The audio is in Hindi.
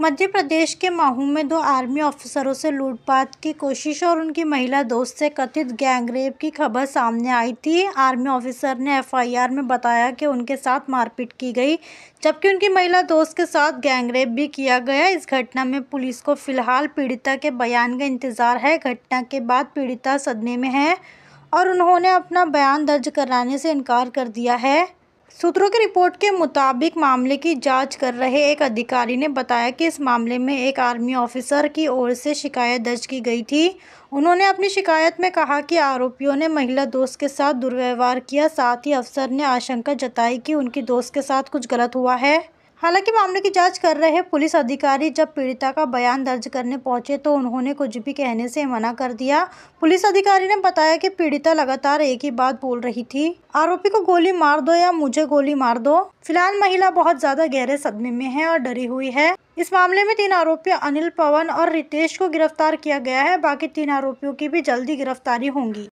मध्य प्रदेश के माहू में दो आर्मी ऑफिसरों से लूटपाट की कोशिश और उनकी महिला दोस्त से कथित गैंगरेप की खबर सामने आई थी आर्मी ऑफिसर ने एफआईआर में बताया कि उनके साथ मारपीट की गई जबकि उनकी महिला दोस्त के साथ गैंगरेप भी किया गया इस घटना में पुलिस को फिलहाल पीड़िता के बयान का इंतज़ार है घटना के बाद पीड़िता सदमे में है और उन्होंने अपना बयान दर्ज कराने से इनकार कर दिया है सूत्रों की रिपोर्ट के मुताबिक मामले की जांच कर रहे एक अधिकारी ने बताया कि इस मामले में एक आर्मी ऑफिसर की ओर से शिकायत दर्ज की गई थी उन्होंने अपनी शिकायत में कहा कि आरोपियों ने महिला दोस्त के साथ दुर्व्यवहार किया साथ ही अफसर ने आशंका जताई कि उनकी दोस्त के साथ कुछ गलत हुआ है हालांकि मामले की जांच कर रहे पुलिस अधिकारी जब पीड़िता का बयान दर्ज करने पहुंचे तो उन्होंने कुछ भी कहने से मना कर दिया पुलिस अधिकारी ने बताया कि पीड़िता लगातार एक ही बात बोल रही थी आरोपी को गोली मार दो या मुझे गोली मार दो फिलहाल महिला बहुत ज्यादा गहरे सदमे में है और डरी हुई है इस मामले में तीन आरोपी अनिल पवन और रितेश को गिरफ्तार किया गया है बाकी तीन आरोपियों की भी जल्दी गिरफ्तारी होंगी